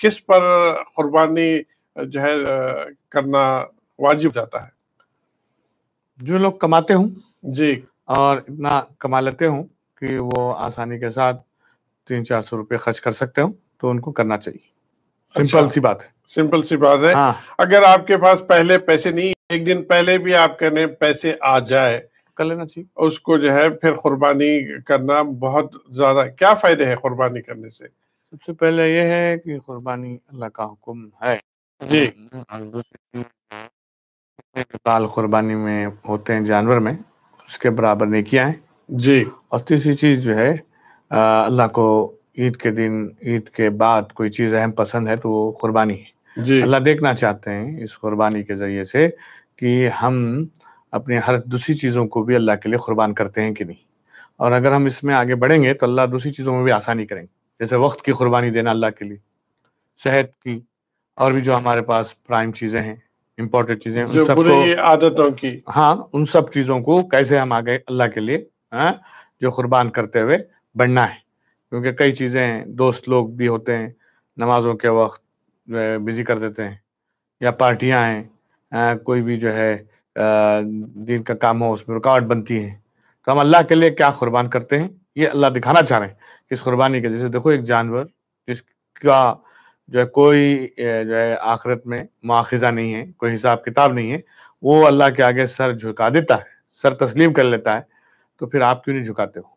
किस पर कुर्बानी जो है करना वाजिब जाता है जो लोग कमाते हूँ जी और इतना कमा लेते हूँ कि वो आसानी के साथ तीन चार सौ रुपये खर्च कर सकते हो तो उनको करना चाहिए अच्छा। सिंपल अच्छा, सी बात है सिंपल सी बात है हाँ। अगर आपके पास पहले पैसे नहीं एक दिन पहले भी आप कहने पैसे आ जाए कर लेना चाहिए उसको जो है फिर कुर्बानी करना बहुत ज्यादा क्या फायदे है कुर्बानी करने से सबसे पहले यह है कि कुर्बानी अल्लाह का हुक्म है जी बाल कुर्बानी में होते हैं जानवर में उसके बराबर किया है जी और तीसरी चीज़ जो है अल्लाह को ईद के दिन ईद के बाद कोई चीज़ अहम पसंद है तो वो कुर्बानी है जी अल्लाह देखना चाहते हैं इस कुर्बानी के ज़रिए से कि हम अपने हर दूसरी चीज़ों को भी अल्लाह के लिए कुर्बान करते हैं कि नहीं और अगर हम इसमें आगे बढ़ेंगे तो अल्लाह दूसरी चीज़ों में भी आसानी करेंगे जैसे वक्त की कुर्बानी देना अल्लाह के लिए सेहत की और भी जो हमारे पास प्राइम चीजें हैं इम्पोर्टेंट चीजें उन को, आदतों की हाँ उन सब चीजों को कैसे हम आगे अल्लाह के लिए हाँ, जो कुर्बान करते हुए बढ़ना है क्योंकि कई चीजें हैं दोस्त लोग भी होते हैं नमाजों के वक्त बिजी कर देते हैं या पार्टियां हैं आ, हाँ, कोई भी जो है दिन का काम हो उसमें रुकावट बनती है तो हम अल्लाह के लिए क्या कुर्बान करते हैं ये अल्लाह दिखाना चाह रहे हैं किस कुर्बानी के जैसे देखो एक जानवर जिसका जो है कोई जो है आखिरत में मुआखजा नहीं है कोई हिसाब किताब नहीं है वो अल्लाह के आगे सर झुका देता है सर तस्लीम कर लेता है तो फिर आप क्यों नहीं झुकाते हो